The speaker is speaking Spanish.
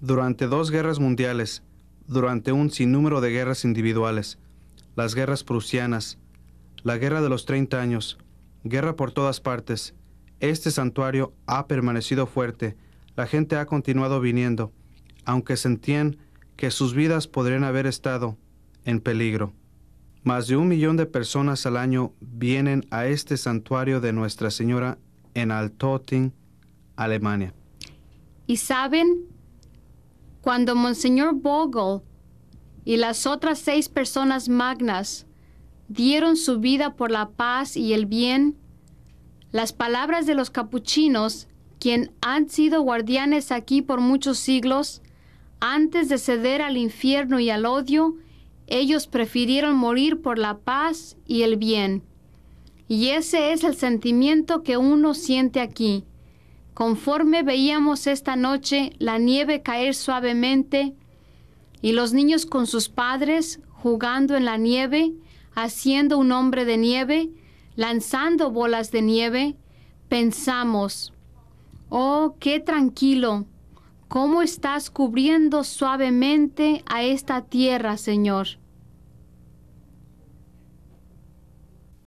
Durante dos guerras mundiales, durante un sinnúmero de guerras individuales, las guerras prusianas, la guerra de los 30 años, guerra por todas partes, este santuario ha permanecido fuerte, la gente ha continuado viniendo, aunque sentían que sus vidas podrían haber estado en peligro. Más de un millón de personas al año vienen a este santuario de Nuestra Señora en Altötting, Alemania. ¿Y saben cuando Monseñor Bogle y las otras seis personas magnas dieron su vida por la paz y el bien, las palabras de los capuchinos, quien han sido guardianes aquí por muchos siglos, antes de ceder al infierno y al odio, ellos prefirieron morir por la paz y el bien. Y ese es el sentimiento que uno siente aquí. Conforme veíamos esta noche la nieve caer suavemente y los niños con sus padres jugando en la nieve, haciendo un hombre de nieve, lanzando bolas de nieve, pensamos, oh, qué tranquilo, cómo estás cubriendo suavemente a esta tierra, Señor.